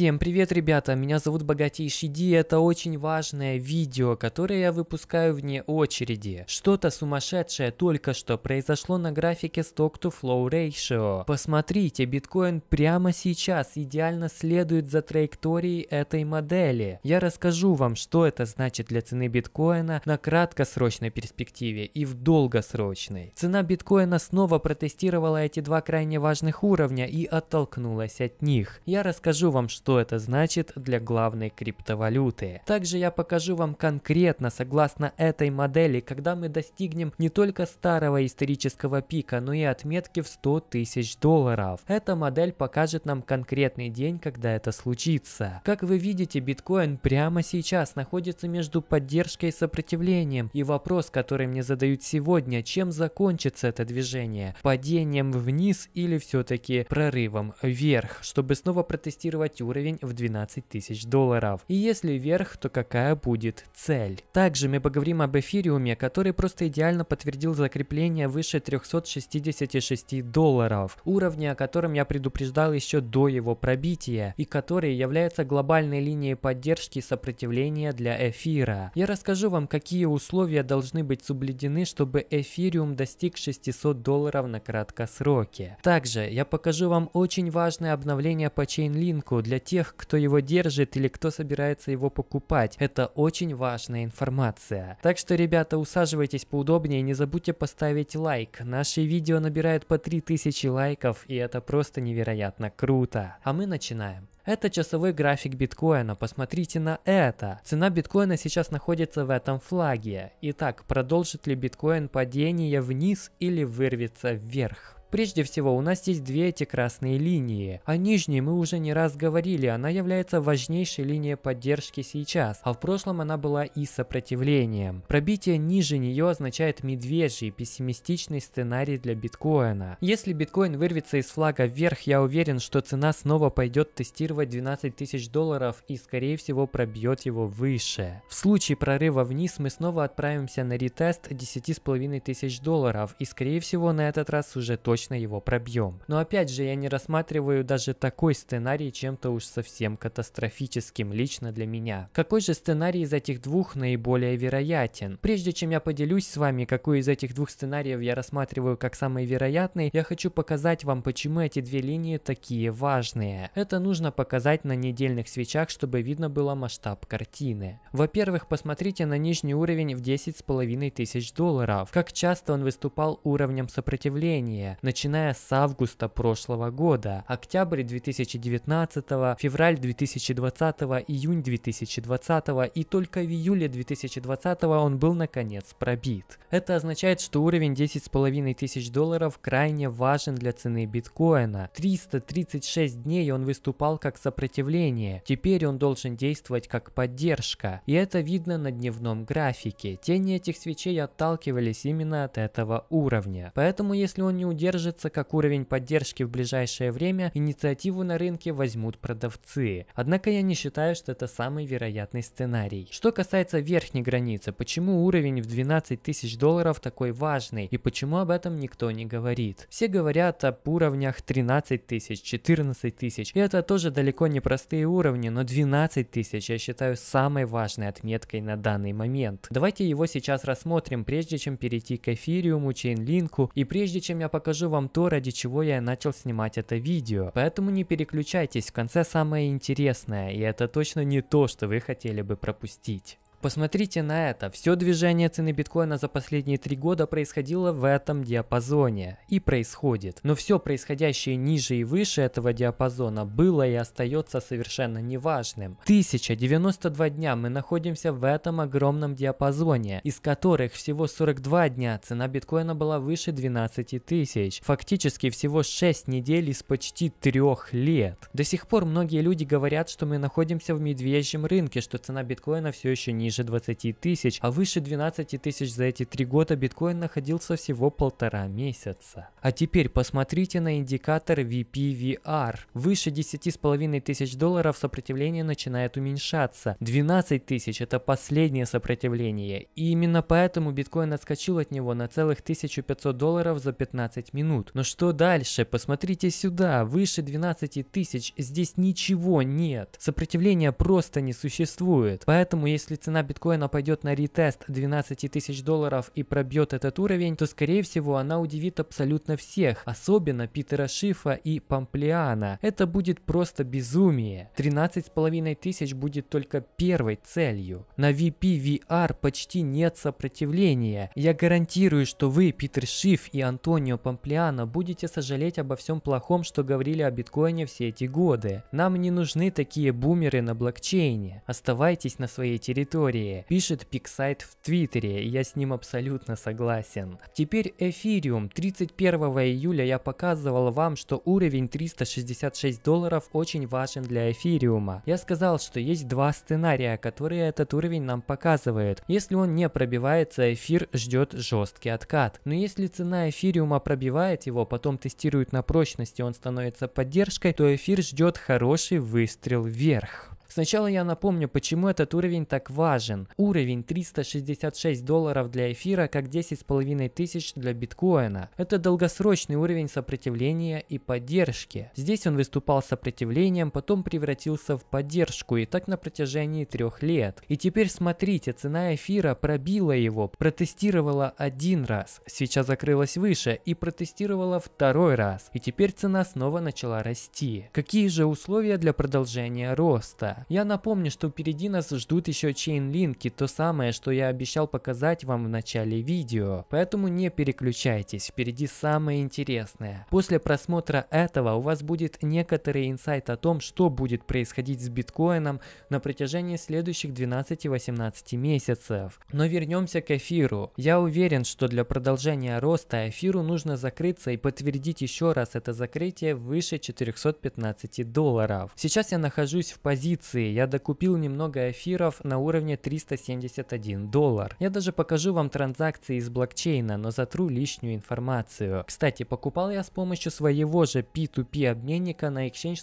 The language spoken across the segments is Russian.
Всем привет, ребята! Меня зовут Богатейший Ди, это очень важное видео, которое я выпускаю вне очереди. Что-то сумасшедшее только что произошло на графике Stock-to-Flow Ratio. Посмотрите, биткоин прямо сейчас идеально следует за траекторией этой модели. Я расскажу вам, что это значит для цены биткоина на краткосрочной перспективе и в долгосрочной. Цена биткоина снова протестировала эти два крайне важных уровня и оттолкнулась от них. Я расскажу вам, что что это значит для главной криптовалюты. Также я покажу вам конкретно, согласно этой модели, когда мы достигнем не только старого исторического пика, но и отметки в 100 тысяч долларов. Эта модель покажет нам конкретный день, когда это случится. Как вы видите, биткоин прямо сейчас находится между поддержкой и сопротивлением, и вопрос, который мне задают сегодня, чем закончится это движение? Падением вниз или все-таки прорывом вверх, чтобы снова протестировать уровень уровень в 12 тысяч долларов. И если вверх, то какая будет цель? Также мы поговорим об эфириуме, который просто идеально подтвердил закрепление выше 366 долларов, уровня, о котором я предупреждал еще до его пробития, и который является глобальной линией поддержки сопротивления для эфира. Я расскажу вам, какие условия должны быть соблюдены, чтобы эфириум достиг 600 долларов на краткосроке. Также я покажу вам очень важное обновление по чейнлинку, для тех, кто его держит или кто собирается его покупать. Это очень важная информация. Так что, ребята, усаживайтесь поудобнее, и не забудьте поставить лайк. Наши видео набирают по 3000 лайков, и это просто невероятно круто. А мы начинаем. Это часовой график биткоина, посмотрите на это. Цена биткоина сейчас находится в этом флаге. Итак, продолжит ли биткоин падение вниз или вырвется вверх? Прежде всего, у нас есть две эти красные линии. О нижней мы уже не раз говорили, она является важнейшей линией поддержки сейчас, а в прошлом она была и сопротивлением. Пробитие ниже нее означает медвежий, пессимистичный сценарий для биткоина. Если биткоин вырвется из флага вверх, я уверен, что цена снова пойдет тестировать 12 тысяч долларов и скорее всего пробьет его выше. В случае прорыва вниз мы снова отправимся на ретест 10 с половиной тысяч долларов и скорее всего на этот раз уже точно точно его пробьем. Но опять же, я не рассматриваю даже такой сценарий чем-то уж совсем катастрофическим лично для меня. Какой же сценарий из этих двух наиболее вероятен? Прежде чем я поделюсь с вами, какой из этих двух сценариев я рассматриваю как самый вероятный, я хочу показать вам, почему эти две линии такие важные. Это нужно показать на недельных свечах, чтобы видно было масштаб картины. Во-первых, посмотрите на нижний уровень в 10,5 с тысяч долларов. Как часто он выступал уровнем сопротивления. На начиная с августа прошлого года, октябрь 2019, февраль 2020, июнь 2020 и только в июле 2020 он был наконец пробит. Это означает, что уровень 10,5 тысяч долларов крайне важен для цены биткоина. 336 дней он выступал как сопротивление, теперь он должен действовать как поддержка, и это видно на дневном графике. Тени этих свечей отталкивались именно от этого уровня. Поэтому если он не удержит выскажется как уровень поддержки в ближайшее время, инициативу на рынке возьмут продавцы. Однако я не считаю, что это самый вероятный сценарий. Что касается верхней границы, почему уровень в 12 тысяч долларов такой важный и почему об этом никто не говорит? Все говорят об уровнях 13 тысяч, 14 тысяч, и это тоже далеко не простые уровни, но 12 тысяч я считаю самой важной отметкой на данный момент. Давайте его сейчас рассмотрим, прежде чем перейти к эфириуму, чейнлинку и прежде чем я покажу вам то, ради чего я начал снимать это видео. Поэтому не переключайтесь, в конце самое интересное, и это точно не то, что вы хотели бы пропустить. Посмотрите на это. Все движение цены биткоина за последние три года происходило в этом диапазоне и происходит. Но все происходящее ниже и выше этого диапазона было и остается совершенно неважным. 1092 дня мы находимся в этом огромном диапазоне, из которых всего 42 дня цена биткоина была выше 12 тысяч. Фактически всего 6 недель из почти 3 лет. До сих пор многие люди говорят, что мы находимся в медвежьем рынке, что цена биткоина все еще ниже ниже 20 тысяч, а выше 12 тысяч за эти три года биткоин находился всего полтора месяца. А теперь посмотрите на индикатор VPVR. Выше 10,5 тысяч долларов сопротивление начинает уменьшаться. 12 тысяч – это последнее сопротивление. И именно поэтому биткоин отскочил от него на целых 1500 долларов за 15 минут. Но что дальше? Посмотрите сюда. Выше 12 тысяч здесь ничего нет. Сопротивления просто не существует. Поэтому если цена цена биткоина пойдет на ретест 12 тысяч долларов и пробьет этот уровень, то скорее всего она удивит абсолютно всех, особенно Питера Шифа и Памплиана. Это будет просто безумие. 13,5 тысяч будет только первой целью. На VP VR почти нет сопротивления. Я гарантирую, что вы, Питер Шиф и Антонио Памплиано, будете сожалеть обо всем плохом, что говорили о биткоине все эти годы. Нам не нужны такие бумеры на блокчейне. Оставайтесь на своей территории истории, пишет Пиксайт в Твиттере, и я с ним абсолютно согласен. Теперь эфириум. 31 июля я показывал вам, что уровень 366 долларов очень важен для эфириума. Я сказал, что есть два сценария, которые этот уровень нам показывает. Если он не пробивается, эфир ждет жесткий откат. Но если цена эфириума пробивает его, потом тестирует на прочности, он становится поддержкой, то эфир ждет хороший выстрел вверх. Сначала я напомню, почему этот уровень так важен. Уровень 366 долларов для эфира, как 10,5 тысяч для биткоина. Это долгосрочный уровень сопротивления и поддержки. Здесь он выступал сопротивлением, потом превратился в поддержку, и так на протяжении трех лет. И теперь смотрите, цена эфира пробила его, протестировала один раз, сейчас закрылась выше и протестировала второй раз. И теперь цена снова начала расти. Какие же условия для продолжения роста? Я напомню, что впереди нас ждут еще чейнлинки, то самое, что я обещал показать вам в начале видео. Поэтому не переключайтесь, впереди самое интересное. После просмотра этого у вас будет некоторый инсайт о том, что будет происходить с биткоином на протяжении следующих 12-18 месяцев. Но вернемся к эфиру. Я уверен, что для продолжения роста эфиру нужно закрыться и подтвердить еще раз это закрытие выше 415 долларов. Сейчас я нахожусь в позиции акции я докупил немного эфиров на уровне 371 доллар. Я даже покажу вам транзакции из блокчейна, но затру лишнюю информацию. Кстати, покупал я с помощью своего же P2P обменника на exchange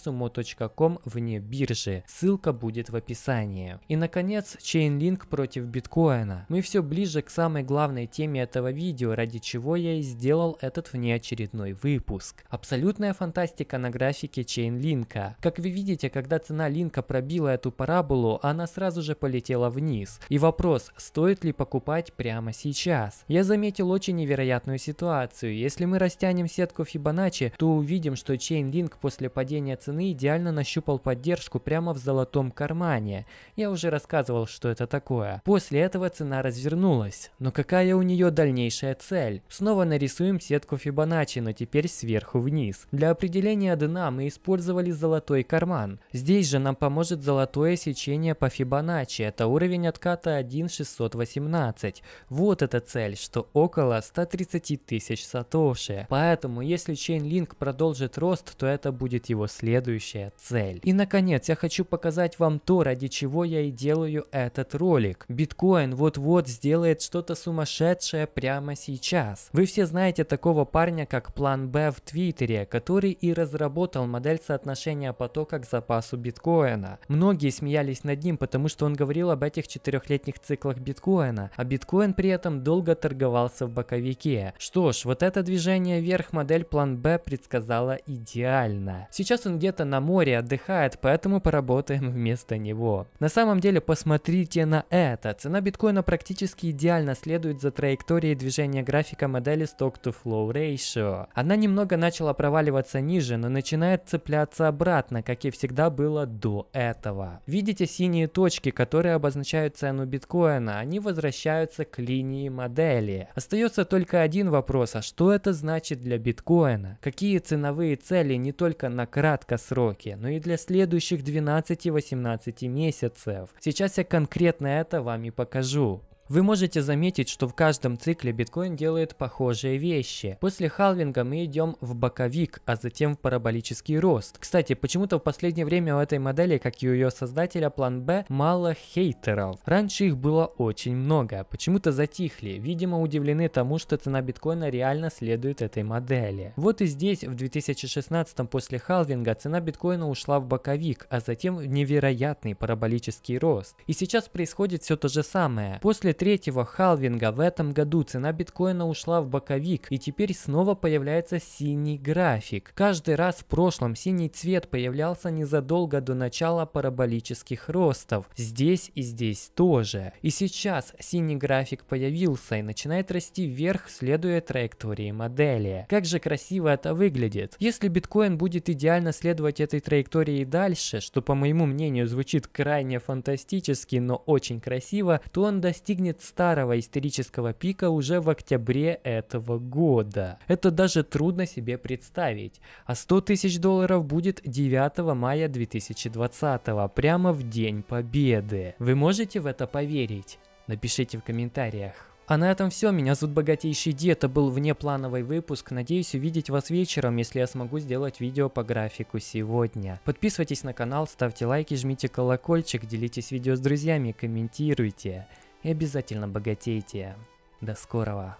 вне биржи. Ссылка будет в описании. И наконец, Chainlink против биткоина. Мы все ближе к самой главной теме этого видео, ради чего я и сделал этот внеочередной выпуск. Абсолютная фантастика на графике Chainlink. Как вы видите, когда цена линка пробила уловила эту параболу, она сразу же полетела вниз. И вопрос, стоит ли покупать прямо сейчас? Я заметил очень невероятную ситуацию. Если мы растянем сетку Фибоначчи, то увидим, что Chainlink после падения цены идеально нащупал поддержку прямо в золотом кармане. Я уже рассказывал, что это такое. После этого цена развернулась. Но какая у нее дальнейшая цель? Снова нарисуем сетку Фибоначчи, но теперь сверху вниз. Для определения дна мы использовали золотой карман. Здесь же нам поможет золотое сечение по Фибоначчи, это уровень отката 1618. Вот эта цель, что около 130 тысяч сатоши. Поэтому, если Chainlink продолжит рост, то это будет его следующая цель. И наконец, я хочу показать вам то, ради чего я и делаю этот ролик. Биткоин вот-вот сделает что-то сумасшедшее прямо сейчас. Вы все знаете такого парня, как План Б в Твиттере, который и разработал модель соотношения потока к запасу биткоина. Многие смеялись над ним, потому что он говорил об этих четырехлетних циклах биткоина, а биткоин при этом долго торговался в боковике. Что ж, вот это движение вверх модель план Б предсказала идеально. Сейчас он где-то на море отдыхает, поэтому поработаем вместо него. На самом деле, посмотрите на это. Цена биткоина практически идеально следует за траекторией движения графика модели Stock-to-Flow Ratio. Она немного начала проваливаться ниже, но начинает цепляться обратно, как и всегда было до этого этого. Видите синие точки, которые обозначают цену биткоина? Они возвращаются к линии модели. Остается только один вопрос, а что это значит для биткоина? Какие ценовые цели не только на краткосроке, но и для следующих 12-18 месяцев? Сейчас я конкретно это вам и покажу. Вы можете заметить, что в каждом цикле биткоин делает похожие вещи. После халвинга мы идем в боковик, а затем в параболический рост. Кстати, почему-то в последнее время у этой модели, как и у ее создателя, план Б, мало хейтеров. Раньше их было очень много, а почему-то затихли, видимо удивлены тому, что цена биткоина реально следует этой модели. Вот и здесь в 2016 после халвинга цена биткоина ушла в боковик, а затем в невероятный параболический рост. И сейчас происходит все то же самое. После 3-го халвинга в этом году цена биткоина ушла в боковик и теперь снова появляется синий график. Каждый раз в прошлом синий цвет появлялся незадолго до начала параболических ростов. Здесь и здесь тоже. И сейчас синий график появился и начинает расти вверх, следуя траектории модели. Как же красиво это выглядит. Если биткоин будет идеально следовать этой траектории дальше, что по моему мнению звучит крайне фантастически, но очень красиво, то он достигнет достигнет старого исторического пика уже в октябре этого года. Это даже трудно себе представить. А 100 тысяч долларов будет 9 мая 2020, прямо в День Победы. Вы можете в это поверить? Напишите в комментариях. А на этом все. Меня зовут Богатейший Ди. Это был внеплановый выпуск. Надеюсь увидеть вас вечером, если я смогу сделать видео по графику сегодня. Подписывайтесь на канал, ставьте лайки, жмите колокольчик, делитесь видео с друзьями, комментируйте и обязательно богатейте. До скорого!